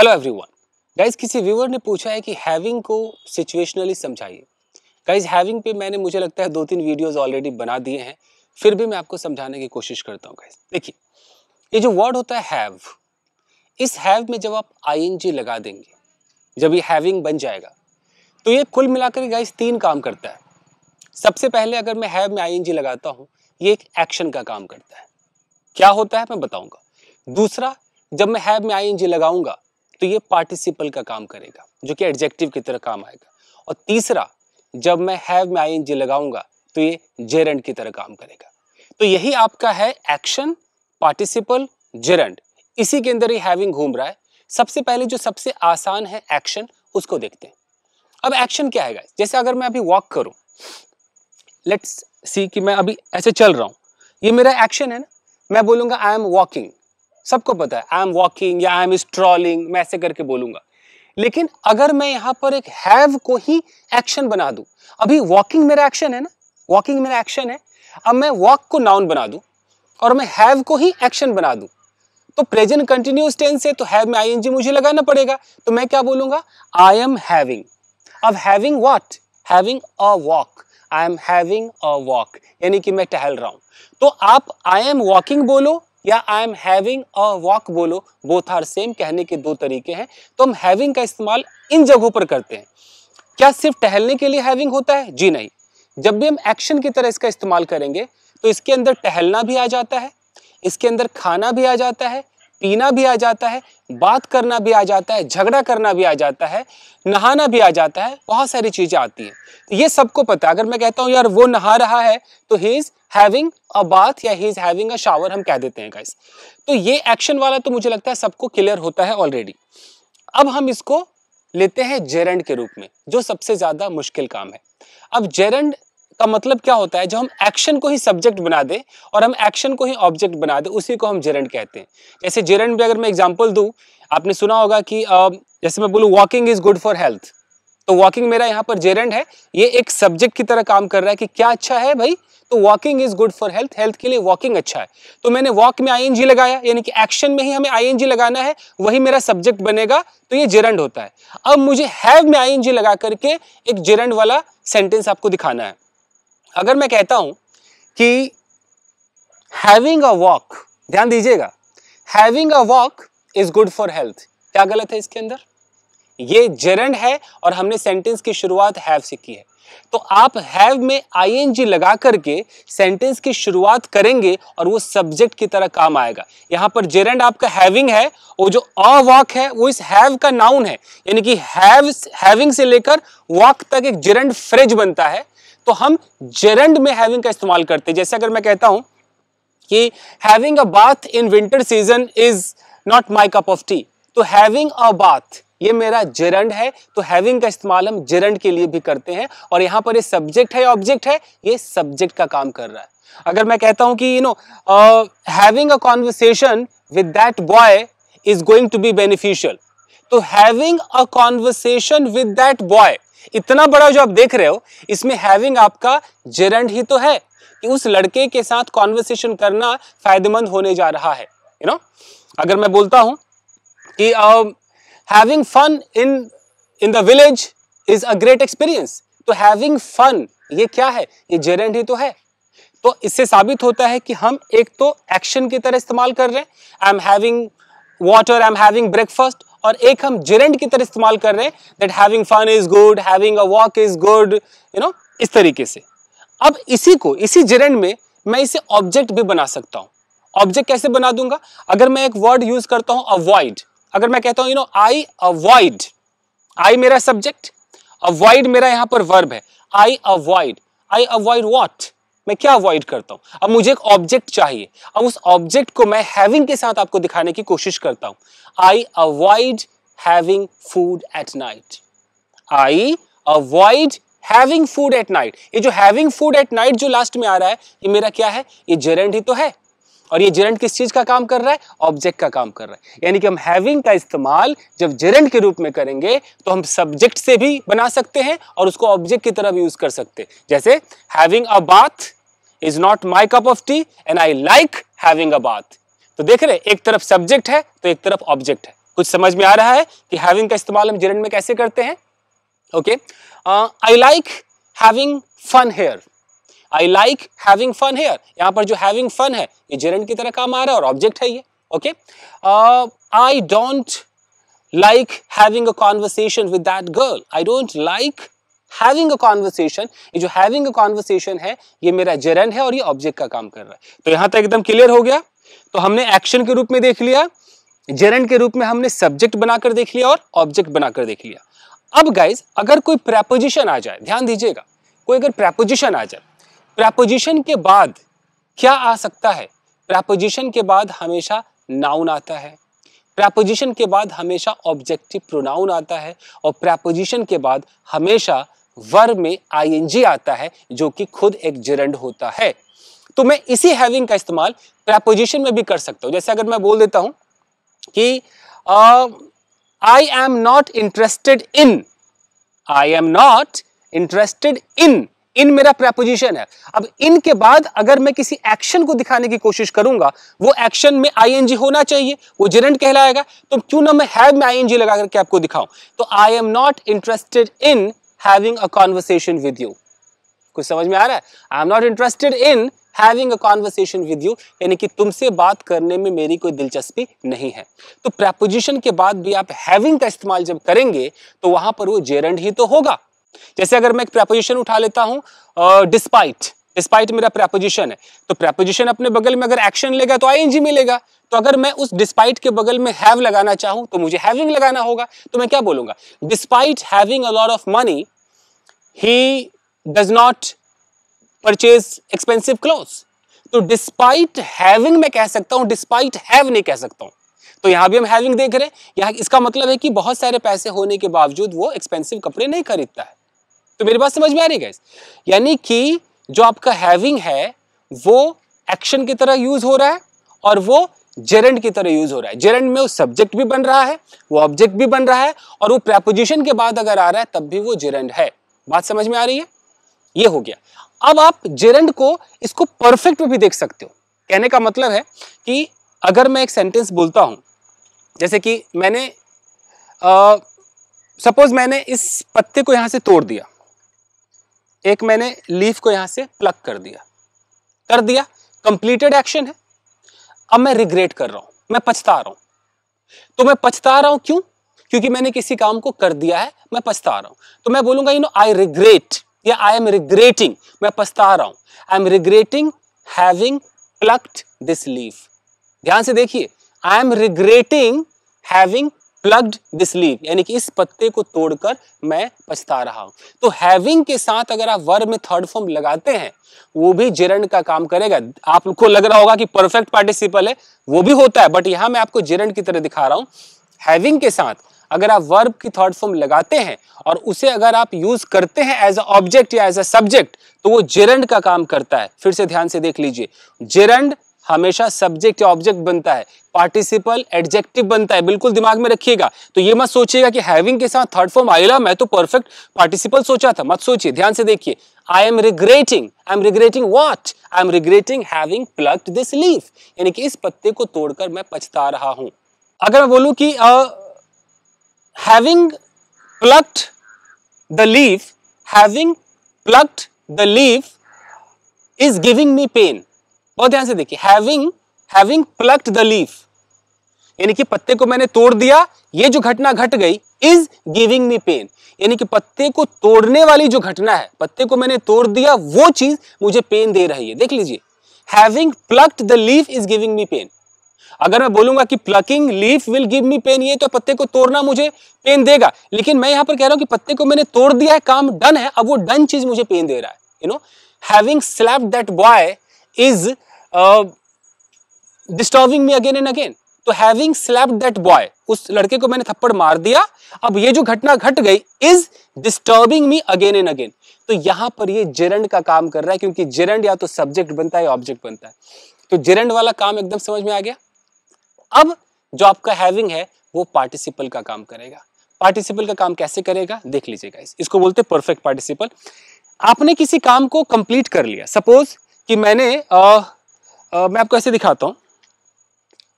Hello everyone guys किसी viewer ने पूछा है कि हैविंग को सिचुएशनली समझाइए गाइज हैविंग पे मैंने मुझे लगता है दो तीन वीडियोस ऑलरेडी बना दिए हैं फिर भी मैं आपको समझाने की कोशिश करता हूँ गाइज देखिए ये जो वर्ड होता है हैव इस हैव में जब आप आईएनजी लगा देंगे जब ये हैविंग बन जाएगा तो ये कुल मिलाकर गाइज तीन काम करता है सबसे पहले अगर मैं हैव में आईएनजी लगाता हूँ ये एक एक्शन का काम करता है क्या होता है मैं बताऊंगा दूसरा जब मैं हैव में आईएनजी लगाऊंगा तो ये पार्टिसिपल का काम करेगा जो कि एडजेक्टिव की तरह काम आएगा और तीसरा जब मैं हैव में आई एन जी लगाऊंगा तो ये जेरेंड की तरह काम करेगा तो यही आपका है एक्शन पार्टिसिपल जेरेंड इसी के अंदर ही हैविंग घूम रहा है सबसे पहले जो सबसे आसान है एक्शन उसको देखते हैं अब एक्शन क्या है जैसे अगर मैं अभी वॉक करूं लेट्स सी कि मैं अभी ऐसे चल रहा हूं ये मेरा एक्शन है ना मैं बोलूंगा आई एम वॉकिंग सबको पता है आई एम वॉकिंग या आई एम स्ट्रॉलिंग मैं ऐसे करके बोलूंगा लेकिन अगर मैं यहां पर एक हैव को ही एक्शन बना दू अभी वॉकिंग मेरा एक्शन है ना वॉकिंग मेरा एक्शन है अब मैं वॉक को नाउन बना दू और मैं हैव को ही एक्शन बना दू तो प्रेजेंट कंटिन्यूस टेंस है तो हैव में आई एनजी मुझे लगाना पड़ेगा तो मैं क्या बोलूंगा आई एम हैविंग अब having what having a walk I am having a walk यानी कि मैं टहल रहा हूं तो आप आई एम वॉकिंग बोलो या I am having a walk बोलो बोथ आर सेम कहने के दो तरीके हैं तो हम हैविंग का इस्तेमाल इन जगहों पर करते हैं क्या सिर्फ टहलने के लिए हैविंग होता है जी नहीं जब भी हम एक्शन की तरह इसका इस्तेमाल करेंगे तो इसके अंदर टहलना भी आ जाता है इसके अंदर खाना भी आ जाता है पीना भी आ जाता है बात करना भी आ जाता है झगड़ा करना भी आ जाता है नहाना भी आ जाता है बहुत सारी चीज़ें आती हैं तो ये सबको पता है अगर मैं कहता हूँ यार वो नहा रहा है तो he is having a bath या he is having a shower हम कह देते हैं गाइस तो ये एक्शन वाला तो मुझे लगता है सबको क्लियर होता है ऑलरेडी अब हम इसको लेते हैं जेरेंड के रूप में जो सबसे ज़्यादा मुश्किल काम है अब जेरेंड का मतलब क्या होता है जब हम एक्शन को ही सब्जेक्ट बना दें और हम एक्शन को ही ऑब्जेक्ट बना दें उसी को हम जेरेंट कहते हैं जैसे जेरेंट भी अगर मैं एग्जाम्पल दूँ आपने सुना होगा कि जैसे मैं बोलूँ walking is good for health तो वॉकिंग मेरा यहाँ पर जेरेंट है ये एक सब्जेक्ट की तरह काम कर रहा है कि क्या अच्छा है भाई तो walking is good for health health के लिए वॉकिंग अच्छा है तो मैंने वॉक में आई लगाया यानी कि एक्शन में ही हमें आई लगाना है वही मेरा सब्जेक्ट बनेगा तो ये जेरेंड होता है अब मुझे हैव में आई लगा करके एक जेरेंट वाला सेंटेंस आपको दिखाना है अगर मैं कहता हूं कि हैविंग अ वॉक ध्यान दीजिएगा having a walk is good for health क्या गलत है इसके अंदर ये जेरेंड है और हमने सेंटेंस की शुरुआत हैव से की है तो आप हैव में आईएनजी लगा करके सेंटेंस की शुरुआत करेंगे और वो सब्जेक्ट की तरह काम आएगा यहां पर जेरेंड आपका हैविंग है वो जो अ वॉक है वो इस हैव का नाउन है यानी कि हैव हैविंग से लेकर वॉक तक एक जेरेंड फ्रेज बनता है तो हम जेरेंड में हैविंग का इस्तेमाल करते हैं जैसे अगर मैं कहता हूं कि having a bath in winter season is not my cup of tea तो हैविंग अ बाथ ये मेरा जेरंड है तो हैविंग का इस्तेमाल हम जेरंड के लिए भी करते हैं और यहां पर ये सब्जेक्ट है ऑब्जेक्ट है ये सब्जेक्ट का काम कर रहा है अगर मैं कहता हूं कि you know having a conversation with that boy is going to be beneficial तो having a conversation with that boy इतना बड़ा जो आप देख रहे हो इसमें हैविंग आपका जेरेंड ही तो है कि उस लड़के के साथ कॉन्वर्सेशन करना फायदेमंद होने जा रहा है यू you नो know? अगर मैं बोलता हूं कि having fun in in the village is a great experience तो हैविंग फन ये क्या है ये जेरेंड ही तो है तो इससे साबित होता है कि हम एक तो एक्शन की तरह इस्तेमाल कर रहे हैं I am having water I am having breakfast और एक हम जेरेंड की तरह इस्तेमाल कर रहे हैं that having fun is good having a walk is good you know इस तरीके से अब इसी को इसी जेरेंट में मैं इसे ऑब्जेक्ट भी बना सकता हूं ऑब्जेक्ट कैसे बना दूंगा अगर मैं एक वर्ड यूज करता हूं अवॉइड अगर मैं कहता हूं you know I avoid I मेरा सब्जेक्ट अवॉइड मेरा यहां पर वर्ब है I avoid I avoid what मैं क्या अवॉइड करता हूँ अब मुझे एक ऑब्जेक्ट चाहिए अब उस ऑब्जेक्ट को मैं हैविंग के साथ आपको दिखाने की कोशिश करता हूँ I avoid having food at night I avoid having food at night ये जो हैविंग फूड एट नाइट जो लास्ट में आ रहा है ये मेरा क्या है ये जेरेंट ही तो है और ये जेरेंट किस चीज का काम कर रहा है ऑब्जेक्ट का काम कर रहा है यानी कि हम हैविंग का इस्तेमाल जब जेरेंट के रूप में करेंगे तो हम सब्जेक्ट से भी बना सकते हैं और उसको ऑब्जेक्ट की तरह भी यूज कर सकते हैं जैसे having a bath is not my cup of tea and I like having a bath तो देख रहे एक तरफ सब्जेक्ट है तो एक तरफ ऑब्जेक्ट है कुछ समझ में आ रहा है कि हैविंग का इस्तेमाल हम जिरन में कैसे करते हैं okay I like having fun here I like having fun here यहाँ पर जो हैविंग फन है ये जेरेंट की तरह काम आ रहा है और ऑब्जेक्ट है ये okay I don't like having a conversation with that girl I don't like having a conversation ये जो हैविंग अ कॉन्वर्सेशन है ये मेरा जेरेंड है और ये ऑब्जेक्ट का काम कर रहा है तो यहां तक एकदम क्लियर हो गया तो हमने एक्शन के रूप में देख लिया जेरेंड के रूप में हमने सब्जेक्ट बनाकर देख लिया और ऑब्जेक्ट बनाकर देख लिया अब गाइज अगर कोई प्रेपोजिशन आ जाए ध्यान दीजिएगा कोई अगर प्रेपोजिशन आ जाए प्रेपोजिशन के बाद क्या आ सकता है प्रेपोजिशन के बाद हमेशा नाउन आता है प्रेपोजिशन के बाद हमेशा ऑब्जेक्टिव प्रोनाउन आता है और प्रेपोजिशन के बाद हमेशा वर में आईएनजी आता है जो कि खुद एक जिरंड होता है तो मैं इसी हैविंग का इस्तेमाल प्रपोजिशन में भी कर सकता हूं जैसे अगर मैं बोल देता हूं कि I am not interested in I am not interested in in मेरा प्रपोजिशन है अब इन के बाद अगर मैं किसी एक्शन को दिखाने की कोशिश करूंगा वो एक्शन में आईएनजी होना चाहिए वो जिरंड कहलाएगा तो क्यों ना मैं हैव में आईएनजी लगा करके आपको दिखाऊं तो I am not interested in having a conversation with you कुछ समझ में आ रहा है I am not interested in having a conversation with you यानी कि तुमसे बात करने में मेरी कोई दिलचस्पी नहीं है तो प्रेपोजिशन के बाद भी आप हैविंग का इस्तेमाल जब करेंगे तो वहां पर वो जेरेंड ही तो होगा जैसे अगर मैं एक प्रेपोजिशन उठा लेता हूं डिस्पाइट uh, डिस्पाइट मेरा प्रेपोजिशन है तो प्रेपोजिशन अपने बगल में अगर एक्शन लेगा तो आई मिलेगा तो अगर मैं उस डिस्पाइट के बगल में हैव लगाना चाहूं तो मुझे हैविंग लगाना होगा तो मैं क्या बोलूंगा despite having a lot of money he does not purchase expensive cloth तो डिस्पाइट हैविंग मैं कह सकता हूं डिस्पाइट हैव नहीं कह सकता हूं तो यहां भी हम हैविंग देख रहे हैं यहां इसका मतलब है कि बहुत सारे पैसे होने के बावजूद वो एक्सपेंसिव कपड़े नहीं खरीदता है तो मेरी बात समझ में आ रही है यानी कि जो आपका हैविंग है वो एक्शन की तरह यूज हो रहा है और वो जेरेंड की तरह यूज हो रहा है जेरेंड में वो सब्जेक्ट भी बन रहा है वो ऑब्जेक्ट भी बन रहा है और वो प्रेपोजिशन के बाद अगर आ रहा है तब भी वो जेरेंड है बात समझ में आ रही है ये हो गया अब आप जेरेंड को इसको परफेक्ट में भी देख सकते हो कहने का मतलब है कि अगर मैं एक सेंटेंस बोलता हूं जैसे कि मैंने सपोज मैंने इस पत्ते को यहां से तोड़ दिया एक मैंने लीफ को यहां से प्लग कर दिया कर दिया कंप्लीटेड एक्शन है अब मैं रिग्रेट कर रहा हूं मैं पछता रहा हूं तो मैं पछता रहा हूं क्यों क्योंकि मैंने किसी काम को कर दिया है मैं पछता रहा हूं तो मैं बोलूंगा यू नो आई रिग्रेट या आई एम रिग्रेटिंग मैं पछता रहा हूं I am regretting having plucked this leaf ध्यान से देखिए I am regretting having plucked this leaf यानी कि इस पत्ते को तोड़कर मैं पछता रहा हूं तो हैविंग के साथ अगर आप वर्ब में थर्ड फॉर्म लगाते हैं वो भी जिरण का काम करेगा आपको लग रहा होगा कि परफेक्ट पार्टिसिपल है वो भी होता है बट यहां मैं आपको जिरण की तरह दिखा रहा हूं हैविंग के साथ अगर आप वर्ब की थर्ड फॉर्म लगाते हैं और उसे अगर आप यूज करते हैं as a object or as a subject तो वो जिरंड का काम करता है फिर से ध्यान से देख लीजिए जिरंड हमेशा सब्जेक्ट या ऑब्जेक्ट बनता है पार्टिसिपल एडजेक्टिव बनता है बिल्कुल दिमाग में रखिएगा तो ये मत सोचिएगा कि हैविंग के साथ थर्ड फॉर्म आएगा मैं तो परफेक्ट पार्टिसिपल सोचा था मत सोचिए ध्यान से देखिए I am regretting I am regretting what I am regretting having plucked this leaf यानी कि इस पत्ते को तोड़कर मैं पछता रहा हूं अगर मैं बोलूं कि having plucked the leaf having plucked the leaf is giving me pain बहुत ध्यान से देखिए having having plucked the leaf यानी कि पत्ते को मैंने तोड़ दिया ये जो घटना घट गई इज गिविंग मी पेन यानी कि पत्ते को तोड़ने वाली जो घटना है पत्ते को मैंने तोड़ दिया वो चीज मुझे पेन दे रही है देख लीजिए having plucked the leaf is giving me pain अगर मैं बोलूंगा कि plucking leaf will give me pain ये तो पत्ते को तोड़ना मुझे पेन देगा लेकिन मैं यहां पर कह रहा हूं कि पत्ते को मैंने तोड़ दिया है काम डन है अब वो डन चीज मुझे पेन दे रहा है you know having slap that boy is disturbing me again and again तो हैविंग स्लैप दैट बॉय उस लड़के को मैंने थप्पड़ मार दिया अब ये जो घटना घट गई is disturbing me again and again तो यहां पर ये जेरंड का काम कर रहा है क्योंकि जेरंड या तो सब्जेक्ट बनता है या ऑब्जेक्ट बनता है तो जेरंड वाला काम एकदम समझ में आ गया अब जो आपका हैविंग है वो पार्टिसिपल का काम करेगा पार्टिसिपल का काम कैसे करेगा देख लीजिएगा इस, इसको बोलते हैं परफेक्ट पार्टिसिपल आपने किसी काम को कंप्लीट कर लिया सपोज कि मैंने आ, आ, मैं आपको ऐसे दिखाता हूँ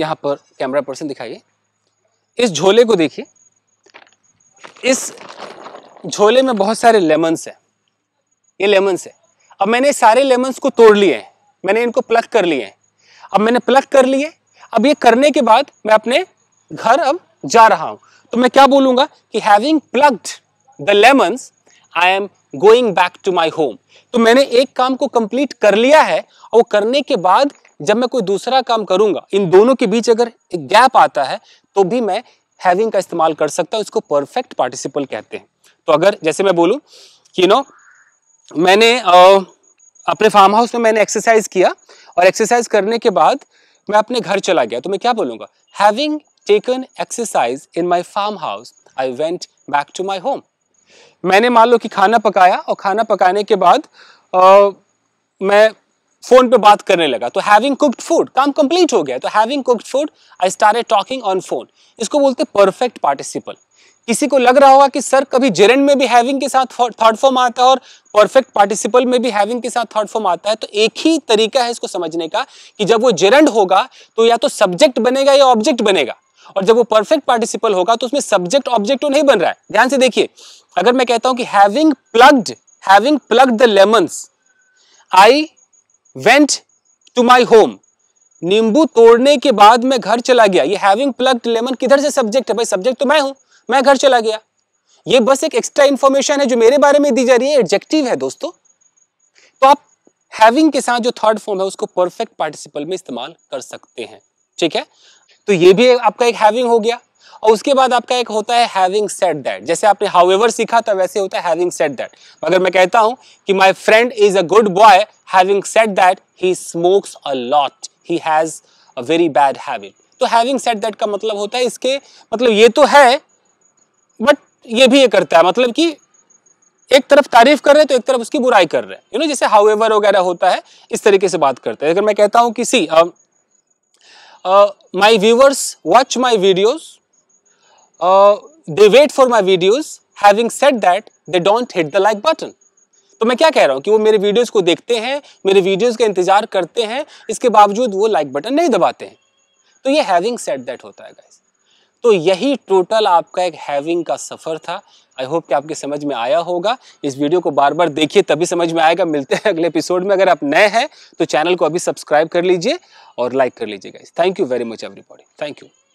यहाँ पर कैमरा पर्सन दिखाइए इस झोले को देखिए इस झोले में बहुत सारे लेमन्स हैं ये लेमन्स है अब मैंने सारे लेमन्स को तोड़ लिए हैं मैंने इनको प्लग कर लिए हैं अब मैंने प्लग कर लिए अब ये करने के बाद मैं अपने घर अब जा रहा हूँ तो मैं क्या बोलूँगा कि having plucked the lemons I am going back to my home तो मैंने एक काम को कंप्लीट कर लिया है और करने के बाद जब मैं कोई दूसरा काम करूंगा इन दोनों के बीच अगर एक गैप आता है तो भी मैं हैविंग का इस्तेमाल कर सकता हूं इसको परफेक्ट पार्टिसिपल कहते हैं तो अगर जैसे मैं बोलूँ कि नो मैंने आ, अपने फार्म हाउस में मैंने एक्सरसाइज किया और एक्सरसाइज करने के बाद मैं अपने घर चला गया तो मैं क्या बोलूंगा having taken exercise in my farm house I went back to my home मैंने मान लो कि खाना पकाया और खाना पकाने के बाद आ, मैं फोन पे बात करने लगा तो हैविंग कुक्ड फूड काम कंप्लीट हो गया तो having cooked food I start talking on phone इसको बोलते परफेक्ट पार्टिसिपल किसी को लग रहा होगा कि सर कभी जेरेंड में भी हैविंग के साथ थर्ड फॉर्म आता है और परफेक्ट पार्टिसिपल में भी हैविंग के साथ थर्ड फॉर्म आता है तो एक ही तरीका है इसको समझने का कि जब वो जेरेंड होगा तो या तो सब्जेक्ट बनेगा या ऑब्जेक्ट बनेगा और जब वो परफेक्ट पार्टिसिपल होगा तो उसमें सब्जेक्ट ऑब्जेक्ट तो नहीं बन रहा है ध्यान से देखिए अगर मैं कहता हूं कि having plucked having plucked the lemons I went to my home नींबू तोड़ने के बाद मैं घर चला गया ये हैविंग प्लग्ड लेमन किधर से सब्जेक्ट है भाई सब्जेक्ट तो मैं हूं मैं घर चला गया ये बस एक एक्स्ट्रा इंफॉर्मेशन है जो मेरे बारे में दी जा रही है एडजेक्टिव है दोस्तों तो आप हैविंग के साथ जो थर्ड फॉर्म है उसको परफेक्ट पार्टिसिपल में इस्तेमाल कर सकते हैं ठीक है तो ये भी आपका एक हैविंग हो गया और उसके बाद आपका एक होता है हैविंग सेट दैट जैसे आपने हाउ सीखा था वैसे होता है हैविंग सेट दैट मगर मैं कहता हूं कि my friend is a good boy having said that he smokes a lot he has a very bad habit तो हैविंग सेट दैट का मतलब होता है इसके मतलब ये तो है बट ये भी ये करता है मतलब कि एक तरफ तारीफ कर रहे हैं तो एक तरफ उसकी बुराई कर रहे हैं यू नो जैसे हाउ वगैरह होता है इस तरीके से बात करते हैं अगर मैं कहता हूं कि सी my viewers watch my videos, uh, they wait for my videos, having said that, they don't hit the like button. तो मैं क्या कह रहा हूँ कि वो मेरे वीडियोस को देखते हैं मेरे वीडियोस का इंतजार करते हैं इसके बावजूद वो लाइक बटन नहीं दबाते हैं तो ये हैविंग सेट दैट होता है गाइस तो यही टोटल आपका एक हैविंग का सफ़र था आई होप कि आपके समझ में आया होगा इस वीडियो को बार बार देखिए तभी समझ में आएगा मिलते हैं अगले एपिसोड में अगर आप नए हैं तो चैनल को अभी सब्सक्राइब कर लीजिए और लाइक कर लीजिएगा thank you very much everybody thank you